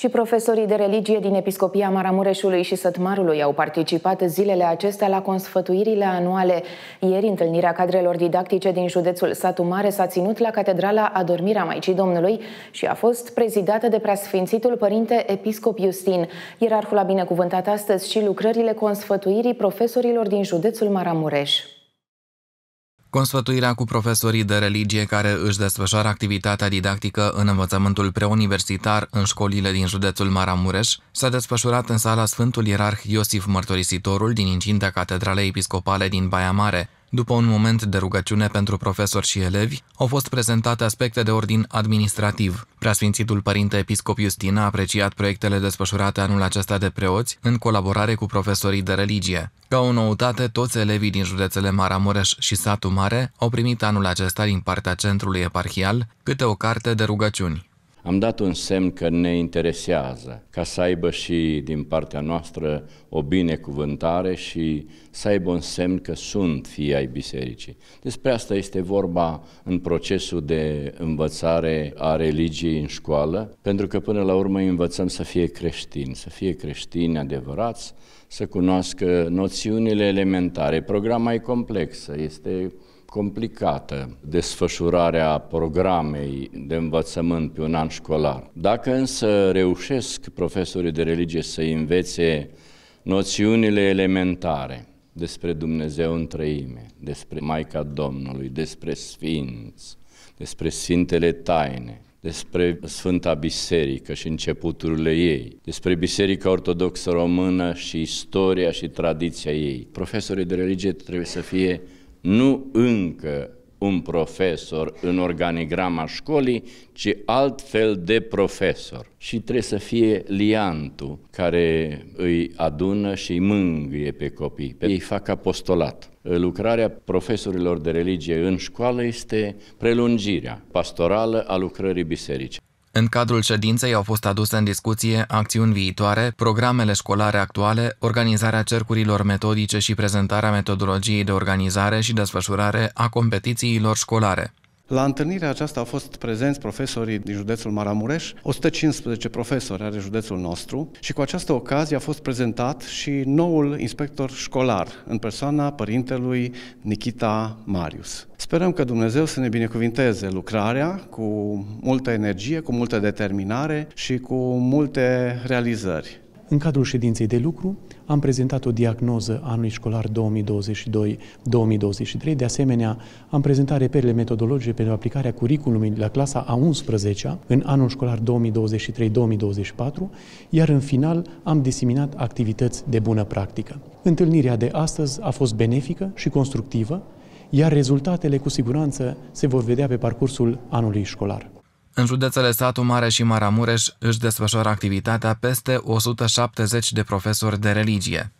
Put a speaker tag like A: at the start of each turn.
A: Și profesorii de religie din Episcopia Maramureșului și Sătmarului au participat zilele acestea la consfătuirile anuale. Ieri, întâlnirea cadrelor didactice din județul Satu Mare s-a ținut la Catedrala Adormirea Maicii Domnului și a fost prezidată de preasfințitul părinte Episcop Iustin. Ierarhul a binecuvântat astăzi și lucrările consfătuirii profesorilor din județul Maramureș.
B: Consfătuirea cu profesorii de religie care își desfășoară activitatea didactică în învățământul preuniversitar în școlile din județul Maramureș s-a desfășurat în sala Sfântul Ierarh Iosif Mărturisitorul din incinta Catedralei Episcopale din Baia Mare, după un moment de rugăciune pentru profesori și elevi, au fost prezentate aspecte de ordin administrativ. Preasfințitul Părinte Episcop Justin a apreciat proiectele desfășurate anul acesta de preoți în colaborare cu profesorii de religie. Ca o noutate, toți elevii din județele Maramureș și Satu Mare au primit anul acesta din partea centrului eparhial câte o carte de rugăciuni.
C: Am dat un semn că ne interesează, ca să aibă și din partea noastră o binecuvântare și să aibă un semn că sunt fii ai bisericii. Despre asta este vorba în procesul de învățare a religiei în școală, pentru că până la urmă învățăm să fie creștini, să fie creștini adevărați, să cunoască noțiunile elementare. Programa e complexă, este complicată desfășurarea programei de învățământ pe un an școlar. Dacă însă reușesc profesorii de religie să învețe noțiunile elementare despre Dumnezeu în trăime, despre Maica Domnului, despre Sfinți, despre Sfintele Taine, despre Sfânta Biserică și începuturile ei, despre Biserica Ortodoxă Română și istoria și tradiția ei. Profesorii de religie trebuie să fie nu încă un profesor în organigrama școlii, ci alt fel de profesor. Și trebuie să fie liantul care îi adună și îi mângâie pe copii. Ei fac apostolat. Lucrarea profesorilor de religie în școală este prelungirea pastorală a lucrării bisericii.
B: În cadrul ședinței au fost aduse în discuție acțiuni viitoare, programele școlare actuale, organizarea cercurilor metodice și prezentarea metodologiei de organizare și desfășurare a competițiilor școlare.
D: La întâlnirea aceasta au fost prezenți profesorii din județul Maramureș,
B: 115
D: profesori are județul nostru și cu această ocazie a fost prezentat și noul inspector școlar în persoana părintelui Nikita Marius. Sperăm că Dumnezeu să ne binecuvinteze lucrarea cu multă energie, cu multă determinare și cu multe realizări.
E: În cadrul ședinței de lucru am prezentat o diagnoză anului școlar 2022-2023, de asemenea am prezentat reperele metodologice pentru aplicarea curiculumului la clasa a 11-a în anul școlar 2023-2024, iar în final am diseminat activități de bună practică. Întâlnirea de astăzi a fost benefică și constructivă, iar rezultatele cu siguranță se vor vedea pe parcursul anului școlar.
B: În județele Satu Mare și Maramureș își desfășoară activitatea peste 170 de profesori de religie.